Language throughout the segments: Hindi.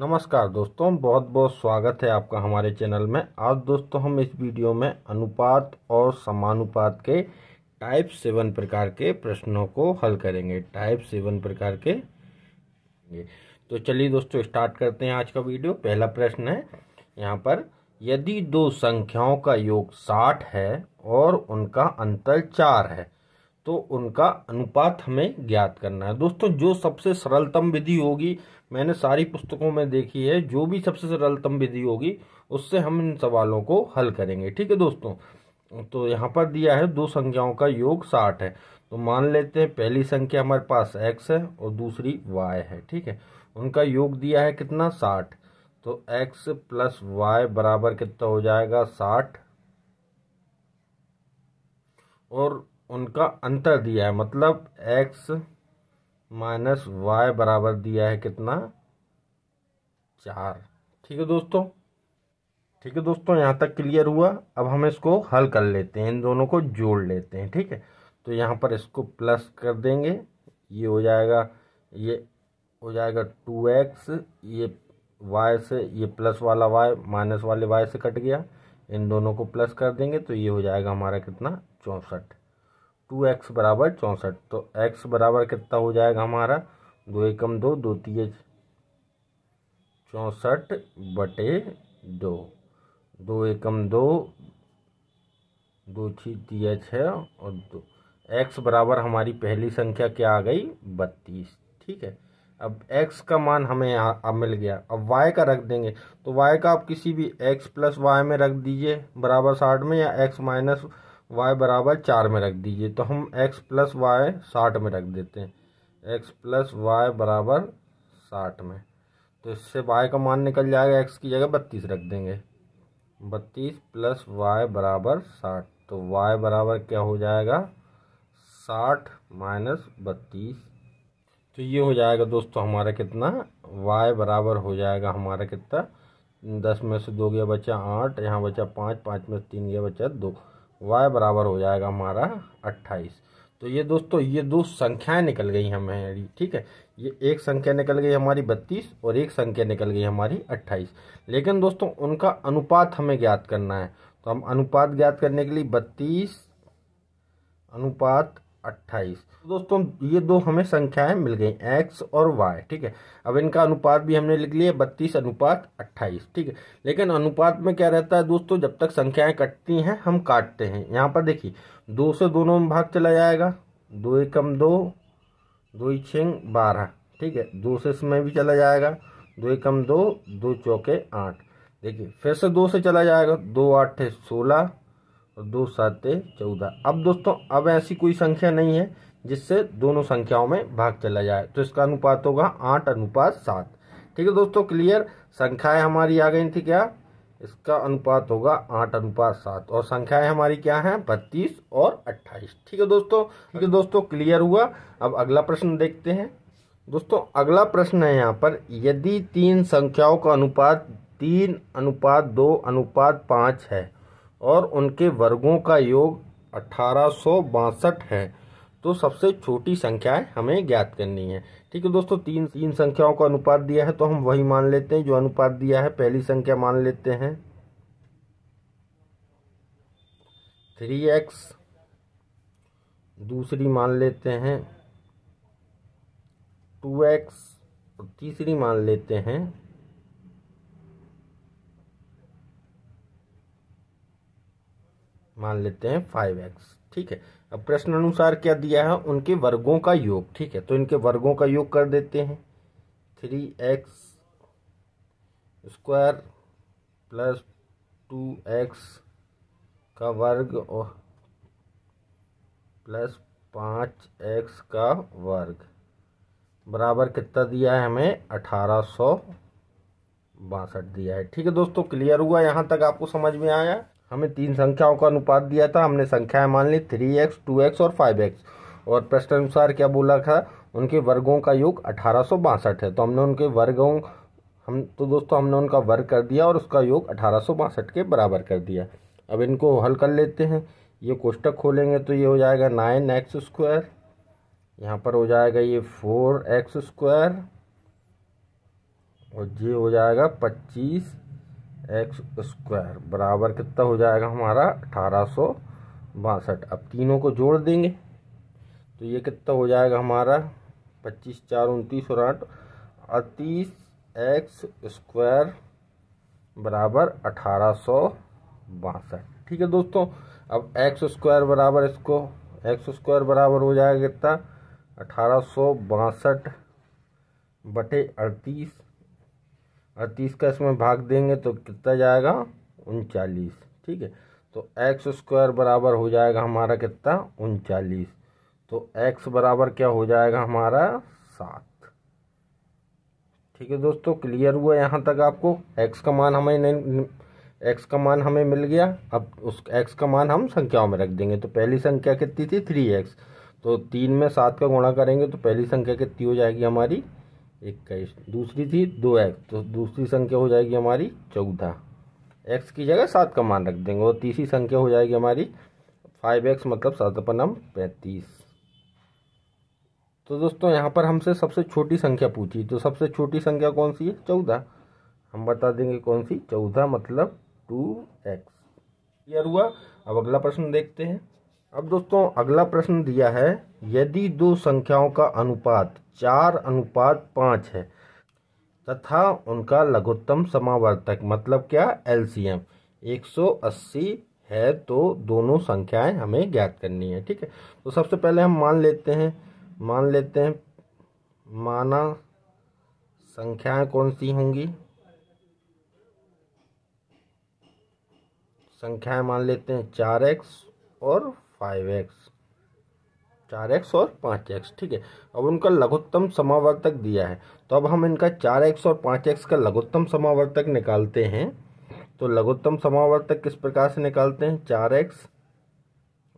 नमस्कार दोस्तों बहुत बहुत स्वागत है आपका हमारे चैनल में आज दोस्तों हम इस वीडियो में अनुपात और समानुपात के टाइप सेवन प्रकार के प्रश्नों को हल करेंगे टाइप सेवन प्रकार के तो चलिए दोस्तों स्टार्ट करते हैं आज का वीडियो पहला प्रश्न है यहाँ पर यदि दो संख्याओं का योग साठ है और उनका अंतर चार है तो उनका अनुपात हमें ज्ञात करना है दोस्तों जो सबसे सरलतम विधि होगी मैंने सारी पुस्तकों में देखी है जो भी सबसे सरलतम विधि होगी उससे हम इन सवालों को हल करेंगे ठीक है दोस्तों तो यहाँ पर दिया है दो संख्याओं का योग साठ है तो मान लेते हैं पहली संख्या हमारे पास एक्स है और दूसरी वाई है ठीक है उनका योग दिया है कितना साठ तो एक्स प्लस वाई बराबर कितना हो जाएगा साठ और उनका अंतर दिया है मतलब एक्स माइनस वाई बराबर दिया है कितना चार ठीक है दोस्तों ठीक है दोस्तों यहाँ तक क्लियर हुआ अब हम इसको हल कर लेते हैं इन दोनों को जोड़ लेते हैं ठीक है तो यहाँ पर इसको प्लस कर देंगे ये हो जाएगा ये हो जाएगा टू एक्स ये वाई से ये प्लस वाला वाई माइनस वाले वाई से कट गया इन दोनों को प्लस कर देंगे तो ये हो जाएगा हमारा कितना चौंसठ टू एक्स बराबर चौंसठ तो एक्स बराबर कितना हो जाएगा हमारा दो एकम दो दो तीय चौंसठ बटे दो दो एकम दो दो छी तीय छः और दो एक्स बराबर हमारी पहली संख्या क्या आ गई बत्तीस ठीक है अब x का मान हमें यहाँ अब मिल गया अब y का रख देंगे तो y का आप किसी भी x प्लस वाई में रख दीजिए बराबर साठ में या x माइनस वाई बराबर चार में रख दीजिए तो हम एक्स प्लस वाई साठ में रख देते हैं एक्स प्लस वाई बराबर साठ में तो इससे वाई का मान निकल जाएगा एक्स की जगह बत्तीस रख देंगे बत्तीस प्लस वाई बराबर साठ तो वाई बराबर क्या हो जाएगा साठ माइनस बत्तीस तो ये हो जाएगा दोस्तों हमारा कितना वाई बराबर हो जाएगा हमारा कितना दस में से दो गया बचा आठ यहाँ बचा पाँच पाँच में से तीन गया बचा दो y बराबर हो जाएगा हमारा अट्ठाईस तो ये दोस्तों ये दो संख्याएं निकल गई हमें ठीक है ये एक संख्या निकल गई हमारी बत्तीस और एक संख्या निकल गई हमारी अट्ठाईस लेकिन दोस्तों उनका अनुपात हमें ज्ञात करना है तो हम अनुपात ज्ञात करने के लिए बत्तीस अनुपात अट्ठाईस दोस्तों ये दो हमें संख्याएं मिल गई एक्स और वाई ठीक है अब इनका अनुपात भी हमने लिख लिया बत्तीस अनुपात अट्ठाईस ठीक है लेकिन अनुपात में क्या रहता है दोस्तों जब तक संख्याएं कटती हैं हम काटते हैं यहाँ पर देखिए दो से दोनों में भाग चला जाएगा दो एकम दो दो छिंग बारह ठीक है दो से इसमें भी चला जाएगा दो एकम दो दो चौके आठ देखिए फिर से दो से चला जाएगा दो आठ सोलह और दो सात चौदह अब दोस्तों अब ऐसी कोई संख्या नहीं है जिससे दोनों संख्याओं में भाग चला जाए तो इसका अनुपात होगा आठ अनुपात सात ठीक है दोस्तों क्लियर संख्याएं हमारी आ गई थी क्या इसका अनुपात होगा आठ अनुपात सात और संख्याएं हमारी क्या हैं बत्तीस और अट्ठाईस ठीक है दोस्तों ठीक है दोस्तों क्लियर हुआ अब अगला प्रश्न देखते हैं दोस्तों अगला प्रश्न है यहाँ पर यदि तीन संख्याओं का अनुपात तीन अनुपात दो अनुपात पाँच है और उनके वर्गों का योग अठारह है तो सबसे छोटी संख्याएं हमें ज्ञात करनी है ठीक है दोस्तों तीन तीन संख्याओं का अनुपात दिया है तो हम वही मान लेते हैं जो अनुपात दिया है पहली संख्या मान लेते हैं थ्री एक्स दूसरी मान लेते हैं टू एक्स तीसरी मान लेते हैं मान लेते हैं फाइव एक्स ठीक है अब प्रश्न अनुसार क्या दिया है उनके वर्गों का योग ठीक है तो इनके वर्गों का योग कर देते हैं three X square plus two X का वर्ग और प्लस पाँच एक्स का वर्ग बराबर कितना दिया है हमें अठारह सौ बासठ दिया है ठीक है दोस्तों क्लियर हुआ यहाँ तक आपको समझ में आया हमें तीन संख्याओं का अनुपात दिया था हमने संख्याएं मान ली थ्री एक्स टू एक्स और फाइव एक्स और प्रश्न अनुसार क्या बोला था उनके वर्गों का योग अठारह है तो हमने उनके वर्गों हम तो दोस्तों हमने उनका वर्ग कर दिया और उसका योग अठारह के बराबर कर दिया अब इनको हल कर लेते हैं ये कोष्टक खोलेंगे तो ये हो जाएगा नाइन एक्स स्क्वायर यहाँ पर हो जाएगा ये फोर एक्स स्क्वायर और ये हो जाएगा पच्चीस एक्स स्क्वायर बराबर कितना हो जाएगा हमारा अठारह सौ बासठ अब तीनों को जोड़ देंगे तो ये कितना हो जाएगा हमारा पच्चीस चार उनतीस और आठ अड़तीस एक्स स्क्वायर बराबर अठारह सौ बासठ ठीक है दोस्तों अब एक्स स्क्वायर बराबर इसको एक्स स्क्वायर बराबर हो जाएगा कितना अठारह सौ बासठ बटे अड़तीस और तीस का इसमें भाग देंगे तो कितना जाएगा उनचालीस ठीक है तो एक्स स्क्वायर बराबर हो जाएगा हमारा कितना उनचालीस तो एक्स बराबर क्या हो जाएगा हमारा सात ठीक है दोस्तों क्लियर हुआ यहाँ तक आपको एक्स का मान हमें नहीं एक्स का मान हमें मिल गया अब उस एक्स का मान हम संख्याओं में रख देंगे तो पहली संख्या कितनी थी थ्री एक्स तो तीन में सात का गुणा करेंगे तो पहली संख्या कितनी हो जाएगी हमारी इक्कीस दूसरी थी दो एक्स तो दूसरी संख्या हो जाएगी हमारी चौदह एक्स की जगह सात का मान रख देंगे और तीसरी संख्या हो जाएगी हमारी फाइव एक्स मतलब सात अपन हम पैंतीस तो दोस्तों यहाँ पर हमसे सबसे छोटी संख्या पूछी तो सबसे छोटी संख्या कौन सी है चौदह हम बता देंगे कौन सी चौदह मतलब टू एक्स क्लियर हुआ अब अगला प्रश्न देखते हैं अब दोस्तों अगला प्रश्न दिया है यदि दो संख्याओं का अनुपात चार अनुपात पाँच है तथा उनका लघुत्तम समावर्तक मतलब क्या एलसीएम 180 है तो दोनों संख्याएं हमें ज्ञात करनी है ठीक है तो सबसे पहले हम मान लेते हैं मान लेते हैं माना संख्याएं कौन सी होंगी संख्याएं मान लेते हैं चार एक्स और फाइव एक्स चार एक्स और पाँच एक्स ठीक है अब उनका लघुत्तम समावर्तक दिया है तो अब हम इनका चार एक्स और पाँच एक्स का लघुत्तम समावर्तक निकालते हैं तो लघुत्तम समावर्तक किस प्रकार से निकालते हैं चार एक्स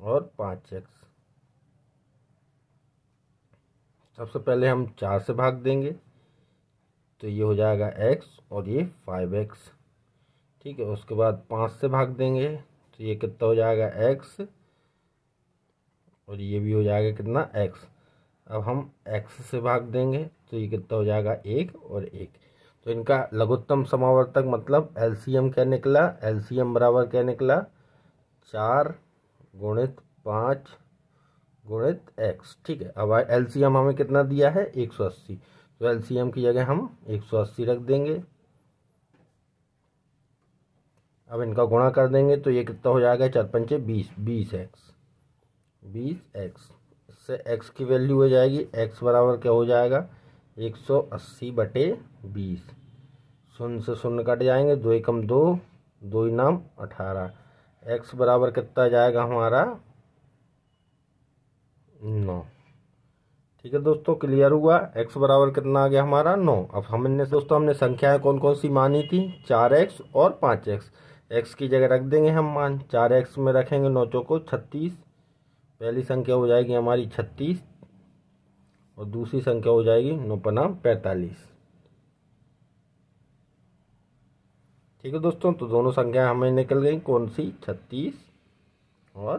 और पाँच एक्स सबसे पहले हम चार से भाग देंगे तो ये हो जाएगा एक्स और ये फाइव एक्स ठीक है उसके बाद पाँच से भाग देंगे तो ये कितना हो जाएगा एक्स और ये भी हो जाएगा कितना एक्स अब हम एक्स से भाग देंगे तो ये कितना हो जाएगा एक और एक तो इनका लघुत्तम समावर्तक मतलब एम क्या निकला एम बराबर क्या निकला चार गुणित पाँच गुणित एक्स ठीक है अब एम हमें कितना दिया है एक सौ अस्सी तो एम की जगह हम एक सौ अस्सी रख देंगे अब इनका गुणा कर देंगे तो ये कितना हो जाएगा चार पंचे बीस बीस एक्स बीस एक्स इससे एक्स की वैल्यू हो जाएगी एक्स बराबर क्या हो जाएगा एक सौ अस्सी बटे बीस शून्य से शून्य कट जाएंगे दो एकम दो दो इनाम अठारह एक्स बराबर कितना जाएगा हमारा नौ ठीक है दोस्तों क्लियर हुआ एक्स बराबर कितना आ गया हमारा नौ अब हमने दोस्तों हमने संख्याएं कौन कौन सी मानी थी चार एक्स और पाँच एक्स एक्स की जगह रख देंगे हम मान चार एक्स में रखेंगे नौ चौको छत्तीस पहली संख्या हो जाएगी हमारी छत्तीस और दूसरी संख्या हो जाएगी नौपना पैंतालीस ठीक है दोस्तों तो दोनों संख्या हमें निकल गई कौन सी छत्तीस और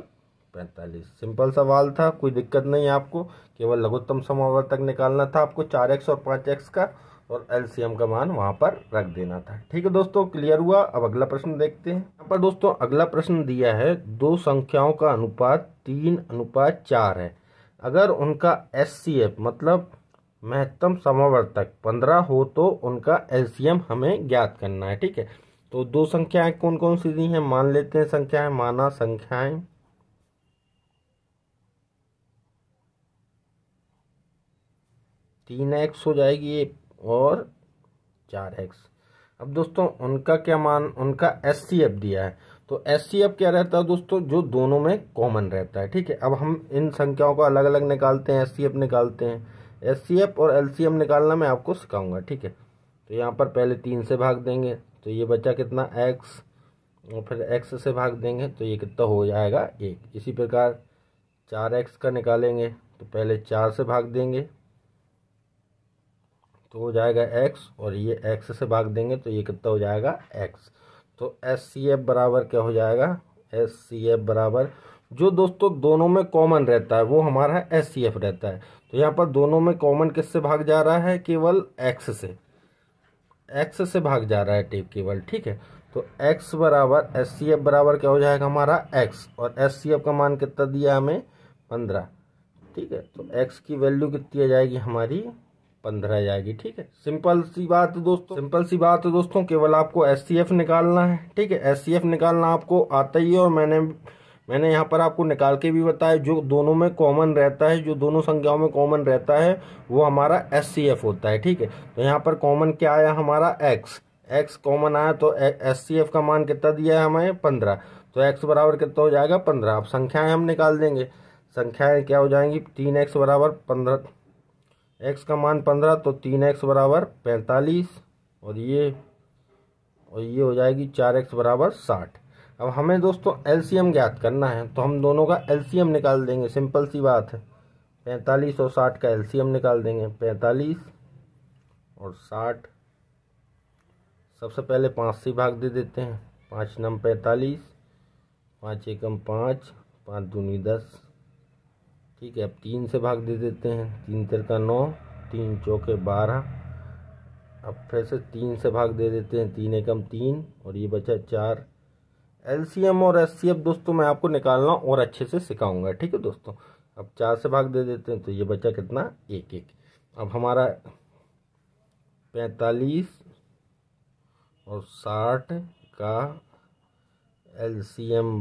पैंतालीस सिंपल सवाल था कोई दिक्कत नहीं आपको केवल लघुत्तम समावर्तक निकालना था आपको चार एक्स और पाँच एक्स का और एलसीएम का मान वहाँ पर रख देना था ठीक है दोस्तों क्लियर हुआ अब अगला प्रश्न देखते हैं यहाँ पर दोस्तों अगला प्रश्न दिया है दो संख्याओं का अनुपात तीन अनुपात चार है अगर उनका एस मतलब महत्तम समावर्तक पंद्रह हो तो उनका एलसीएम हमें ज्ञात करना है ठीक है तो दो संख्याएं कौन कौन सी दी हैं मान लेते हैं संख्याएं माना संख्याएं तीन एक्स हो जाएगी और चार एक्स अब दोस्तों उनका क्या मान उनका एस सी एफ दिया है तो एस सी एफ क्या रहता है दोस्तों जो दोनों में कॉमन रहता है ठीक है अब हम इन संख्याओं को अलग अलग निकालते हैं एस सी एफ निकालते हैं एस सी एफ और एल सी एम निकालना मैं आपको सिखाऊंगा ठीक है तो यहाँ पर पहले तीन से भाग देंगे तो ये बच्चा कितना एक्स और फिर एक्स से भाग देंगे तो ये कितना हो जाएगा एक इसी प्रकार चार एक्स का निकालेंगे तो पहले चार से भाग देंगे तो हो जाएगा एक्स और ये एक्स से भाग देंगे तो ये कितना हो जाएगा एक्स तो एस सी एफ बराबर क्या हो जाएगा एस सी एफ बराबर जो दोस्तों दोनों में कॉमन रहता है वो हमारा एस सी एफ रहता है तो यहाँ पर दोनों में कॉमन किससे भाग जा रहा है केवल एक्स से एक्स से भाग जा रहा है टेप केवल ठीक है तो x बराबर एस सी एफ बराबर क्या हो जाएगा हमारा x और एस सी एफ का मान कितना दिया हमें पंद्रह ठीक है तो x की वैल्यू कितनी आ जाएगी हमारी पंद्रह जाएगी ठीक है सिंपल सी बात दोस्तों सिंपल सी बात दोस्तों केवल आपको एस निकालना है ठीक है एस निकालना आपको आता ही है और मैंने मैंने यहाँ पर आपको निकाल के भी बताया जो दोनों में कॉमन रहता है जो दोनों संख्याओं में कॉमन रहता है वो हमारा एस होता है ठीक है तो यहाँ पर कॉमन क्या आया हमारा एक्स एक्स कॉमन आया तो एस का मान कितना दिया है हमें पंद्रह तो एक्स बराबर कितना हो जाएगा पंद्रह अब संख्याएं हम निकाल देंगे संख्याएँ क्या हो जाएंगी तीन एक्स बराबर पंद्रह एक्स का मान पंद्रह तो तीन एक्स बराबर पैंतालीस और ये और ये हो जाएगी चार एक्स बराबर साठ अब हमें दोस्तों एलसीएम ज्ञात करना है तो हम दोनों का एलसीएम निकाल देंगे सिंपल सी बात है पैंतालीस और साठ का एलसीएम निकाल देंगे पैंतालीस और साठ सबसे पहले पाँच से भाग दे देते हैं पाँच नम पैंतालीस पाँच एकम पाँच पाँच दूनी दस ठीक है अब तीन से भाग दे देते हैं तीन तेरह का नौ तीन चौके बारह अब फिर से तीन से भाग दे देते हैं तीन एकम तीन और ये बचा चार एल और एस दोस्तों मैं आपको निकालना और अच्छे से सिखाऊंगा ठीक है दोस्तों अब चार से भाग दे देते हैं तो ये बचा कितना एक एक अब हमारा पैंतालीस और साठ का एल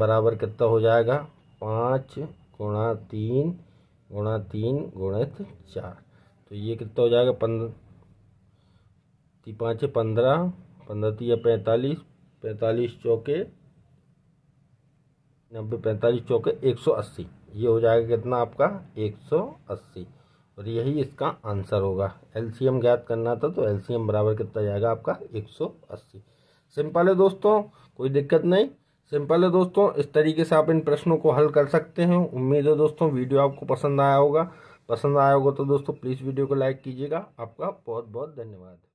बराबर कितना हो जाएगा पाँच गुणा तीन गुणा तीन गुणित चार तो ये कितना हो जाएगा पंद्रह पाँच पंद्रह पंद्रह तीय पैंतालीस पैंतालीस चौके नब्बे पैंतालीस चौके एक सौ अस्सी ये हो जाएगा कितना आपका एक सौ अस्सी और यही इसका आंसर होगा एलसीएम ज्ञात करना था तो एलसीएम बराबर कितना जाएगा आपका एक सौ अस्सी सिंपल है दोस्तों कोई दिक्कत नहीं सिंपल है दोस्तों इस तरीके से आप इन प्रश्नों को हल कर सकते हैं उम्मीद है दोस्तों वीडियो आपको पसंद आया होगा पसंद आया होगा तो दोस्तों प्लीज़ वीडियो को लाइक कीजिएगा आपका बहुत बहुत धन्यवाद